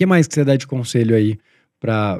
que mais que você dá de conselho aí para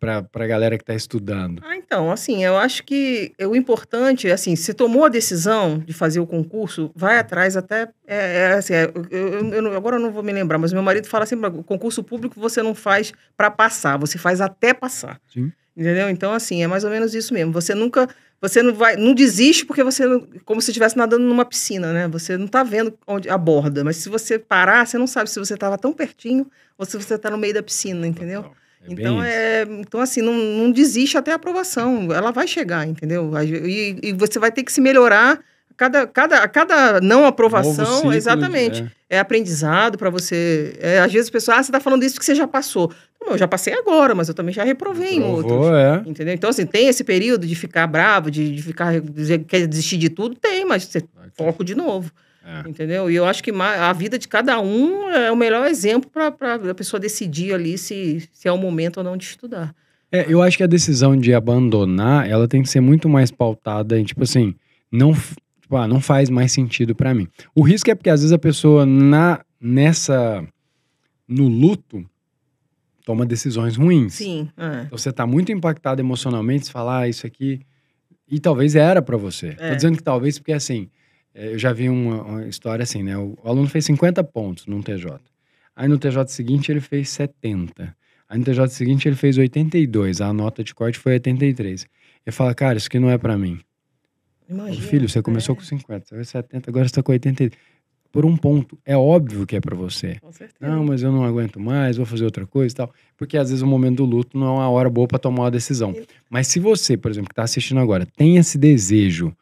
para a galera que está estudando? Ah, então, assim, eu acho que o importante, assim, se tomou a decisão de fazer o concurso, vai atrás até, é, é assim, é, eu, eu, eu, agora eu não vou me lembrar, mas meu marido fala sempre, assim, concurso público você não faz para passar, você faz até passar. Sim. Entendeu? Então, assim, é mais ou menos isso mesmo. Você nunca você não vai, não desiste porque você, como se estivesse nadando numa piscina, né? Você não está vendo onde a borda, mas se você parar, você não sabe se você estava tão pertinho ou se você está no meio da piscina, entendeu? Total. É então, é, então, assim, não, não desiste até a aprovação. Ela vai chegar, entendeu? E, e, você vai ter que se melhorar cada, cada, cada não aprovação, ciclo, exatamente, é. é aprendizado para você. É, às vezes as pessoas, ah, você está falando isso que você já passou. Não, eu já passei agora, mas eu também já reprovei Aprovou, em outros. É. Entendeu? Então, assim, tem esse período de ficar bravo, de, de ficar, de, quer desistir de tudo? Tem, mas você Aqui. foco de novo. É. Entendeu? E eu acho que a vida de cada um é o melhor exemplo para a pessoa decidir ali se, se é o momento ou não de estudar. É, eu acho que a decisão de abandonar, ela tem que ser muito mais pautada em, tipo assim, não Tipo, ah, não faz mais sentido para mim. O risco é porque às vezes a pessoa na nessa no luto toma decisões ruins. Sim. É. Então você tá muito impactado emocionalmente, se falar ah, isso aqui e talvez era para você. É. Tô dizendo que talvez porque assim, é, eu já vi uma, uma história assim, né? O, o aluno fez 50 pontos num TJ. Aí no TJ seguinte ele fez 70. Aí no TJ seguinte ele fez 82, a nota de corte foi 83. Eu falo cara, isso aqui não é para mim. Imagina, filho, você começou é. com 50, 70, agora você está com 80. Por um ponto, é óbvio que é para você. Com certeza. Não, mas eu não aguento mais, vou fazer outra coisa e tal. Porque às vezes o momento do luto não é uma hora boa para tomar uma decisão. Mas se você, por exemplo, que está assistindo agora, tem esse desejo,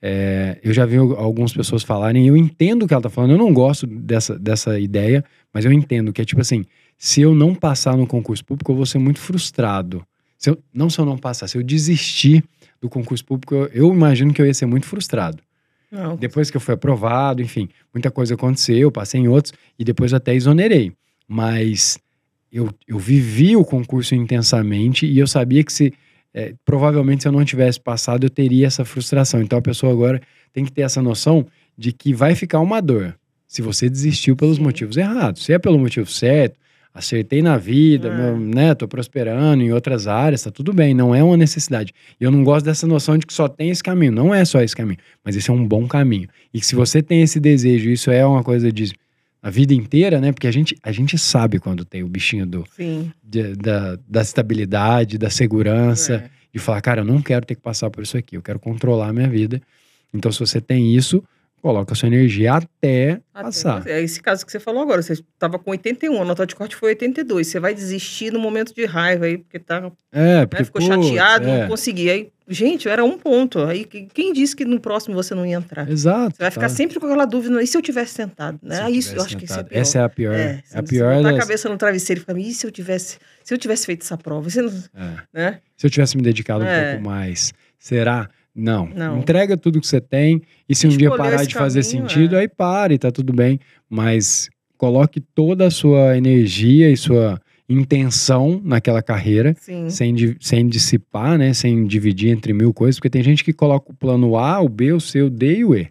é, eu já vi algumas pessoas falarem, eu entendo o que ela está falando, eu não gosto dessa, dessa ideia, mas eu entendo que é tipo assim: se eu não passar no concurso público, eu vou ser muito frustrado. Se eu, não se eu não passar, se eu desistir do concurso público, eu, eu imagino que eu ia ser muito frustrado. Não. Depois que eu fui aprovado, enfim, muita coisa aconteceu, passei em outros e depois até exonerei. Mas eu, eu vivi o concurso intensamente e eu sabia que se é, provavelmente se eu não tivesse passado, eu teria essa frustração. Então a pessoa agora tem que ter essa noção de que vai ficar uma dor se você desistiu pelos Sim. motivos errados. Se é pelo motivo certo, acertei na vida, é. meu, né, tô prosperando em outras áreas, tá tudo bem, não é uma necessidade. E eu não gosto dessa noção de que só tem esse caminho, não é só esse caminho, mas esse é um bom caminho. E se você tem esse desejo, isso é uma coisa de a vida inteira, né? Porque a gente, a gente sabe quando tem o bichinho do de, da, da estabilidade, da segurança, é. de falar, cara, eu não quero ter que passar por isso aqui, eu quero controlar a minha vida. Então, se você tem isso, coloca sua energia até, até passar. É esse caso que você falou agora. Você estava com 81, a nota de corte foi 82. Você vai desistir no momento de raiva aí, porque tá. É, né, porque né, ficou chateado, é. não conseguia. Aí, gente, era um ponto. Aí quem disse que no próximo você não ia entrar? Exato. Você vai tá. ficar sempre com aquela dúvida. E se eu tivesse sentado? Né? Se isso, eu acho que que é pior. Essa é a pior. É, é a pior. Botar a cabeça no travesseiro e ficar, e se eu tivesse, se eu tivesse feito essa prova? Você não... É. Né? Se eu tivesse me dedicado um é. pouco mais, será? Não. não. Entrega tudo que você tem e se um dia parar de fazer sentido, é. aí pare, tá tudo bem. Mas coloque toda a sua energia e sua intenção naquela carreira, sem, sem dissipar, né? Sem dividir entre mil coisas, porque tem gente que coloca o plano A, o B, o C, o D e o E.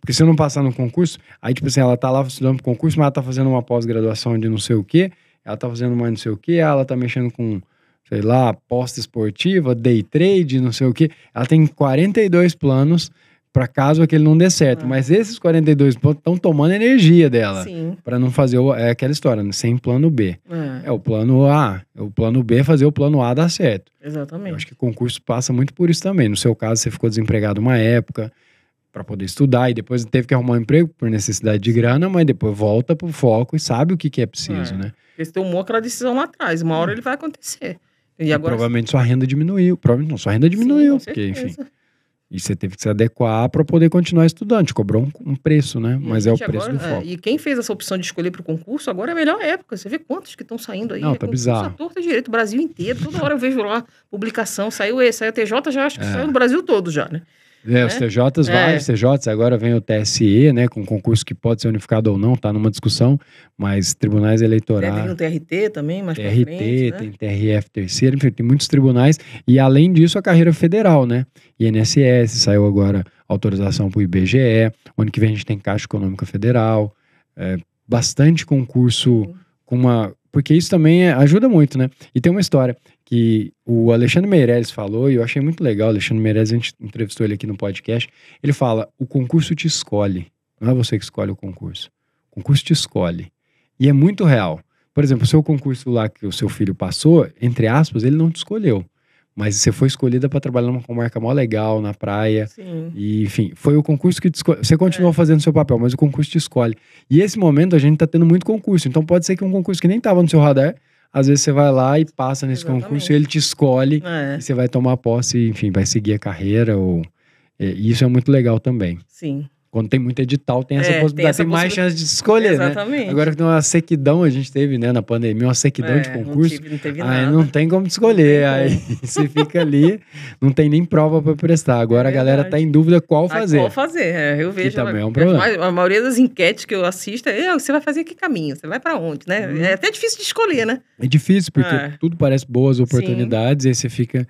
Porque se eu não passar no concurso, aí, tipo assim, ela tá lá estudando pro concurso, mas ela tá fazendo uma pós-graduação de não sei o quê, ela tá fazendo mais não sei o quê, ela tá mexendo com sei lá, aposta esportiva, day trade, não sei o quê. Ela tem 42 planos para caso aquele não dê certo. Ah. Mas esses 42 planos estão tomando energia dela. para não fazer o, é aquela história, né? sem plano B. É, é o plano A. É o plano B fazer o plano A dar certo. Exatamente. Eu acho que concurso passa muito por isso também. No seu caso, você ficou desempregado uma época para poder estudar e depois teve que arrumar um emprego por necessidade de grana, mas depois volta pro foco e sabe o que, que é preciso, é. né? Porque você tomou aquela decisão lá atrás, uma hora ele vai acontecer. E, e agora... provavelmente sua renda diminuiu. Provavelmente não, sua renda diminuiu, Sim, porque, enfim. E você teve que se adequar para poder continuar estudando. Te cobrou um, um preço, né? E hum, Mas é o preço agora, do foco. É, e quem fez essa opção de escolher para o concurso, agora é a melhor época. Você vê quantos que estão saindo aí. Não, é tá bizarro. torta direito, o Brasil inteiro. Toda hora eu vejo lá publicação. Saiu esse, saiu a TJ, já acho que é. saiu no Brasil todo já, né? É, né? os TJs, vários é. TJs, agora vem o TSE, né, com um concurso que pode ser unificado ou não, tá numa discussão, mas tribunais é, eleitorais. Tem o TRT também, mas TRT, frente, né? tem TRF terceiro, enfim, tem muitos tribunais, e além disso a carreira federal, né, INSS, saiu agora autorização para o IBGE, ano que vem a gente tem Caixa Econômica Federal, é, bastante concurso com uma porque isso também é, ajuda muito, né? E tem uma história que o Alexandre Meirelles falou, e eu achei muito legal. O Alexandre Meirelles, a gente entrevistou ele aqui no podcast. Ele fala: o concurso te escolhe. Não é você que escolhe o concurso. O concurso te escolhe. E é muito real. Por exemplo, o seu concurso lá que o seu filho passou, entre aspas, ele não te escolheu. Mas você foi escolhida para trabalhar numa comarca mó legal, na praia. Sim. E, enfim, foi o concurso que te escolhe. Você continuou é. fazendo seu papel, mas o concurso te escolhe. E esse momento a gente está tendo muito concurso. Então pode ser que um concurso que nem estava no seu radar, às vezes você vai lá e passa nesse Exatamente. concurso e ele te escolhe. É. E você vai tomar posse, enfim, vai seguir a carreira. ou e isso é muito legal também. Sim quando tem muito edital, tem essa é, possibilidade, tem, essa tem mais chance de escolher, né? Exatamente. né? Agora que tem uma sequidão a gente teve, né, na pandemia, uma sequidão é, de concurso, não, tive, não teve aí nada. não tem como escolher, aí você fica ali, não tem nem prova para prestar. Agora é a galera tá em dúvida qual fazer. qual fazer, é, eu vejo. Que também é um problema. A maioria das enquetes que eu assisto é, você vai fazer que caminho, você vai para onde, né? Hum. É até difícil de escolher, né? É difícil, porque é. tudo parece boas oportunidades, Sim. e aí você fica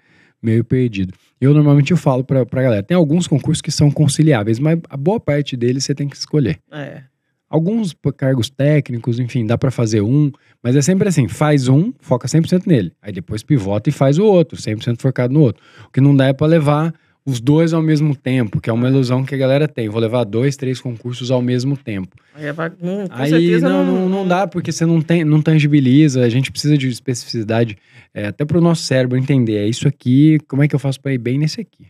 meio perdido. Eu normalmente eu falo pra, pra galera, tem alguns concursos que são conciliáveis, mas a boa parte deles você tem que escolher. É. Alguns cargos técnicos, enfim, dá para fazer um, mas é sempre assim, faz um, foca 100% nele. Aí depois pivota e faz o outro, 100% focado no outro. O que não dá é para levar os dois ao mesmo tempo, que é uma ilusão que a galera tem. Vou levar dois, três concursos ao mesmo tempo. Aí, é hum, Aí não, não, não, dá, porque você não, tem, não tangibiliza, a gente precisa de especificidade, é, até para o nosso cérebro entender, é isso aqui, como é que eu faço para ir bem nesse aqui?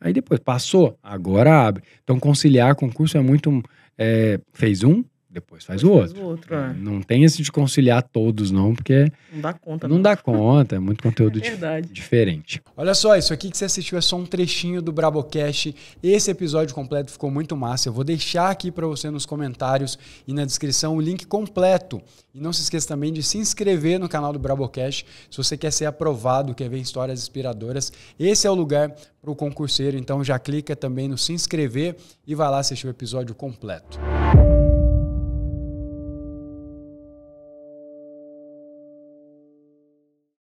Aí depois, passou, agora abre. Então conciliar concurso é muito, é, fez um, depois faz depois o outro. o outro é. Não tem esse de conciliar todos, não, porque. Não dá conta. Não, não. dá conta, é muito conteúdo é diferente. Olha só, isso aqui que você assistiu é só um trechinho do Brabocast. Esse episódio completo ficou muito massa. Eu vou deixar aqui para você nos comentários e na descrição o link completo. E não se esqueça também de se inscrever no canal do Brabocast. Se você quer ser aprovado, quer ver histórias inspiradoras, esse é o lugar para o concurseiro. Então já clica também no se inscrever e vai lá assistir o episódio completo. Música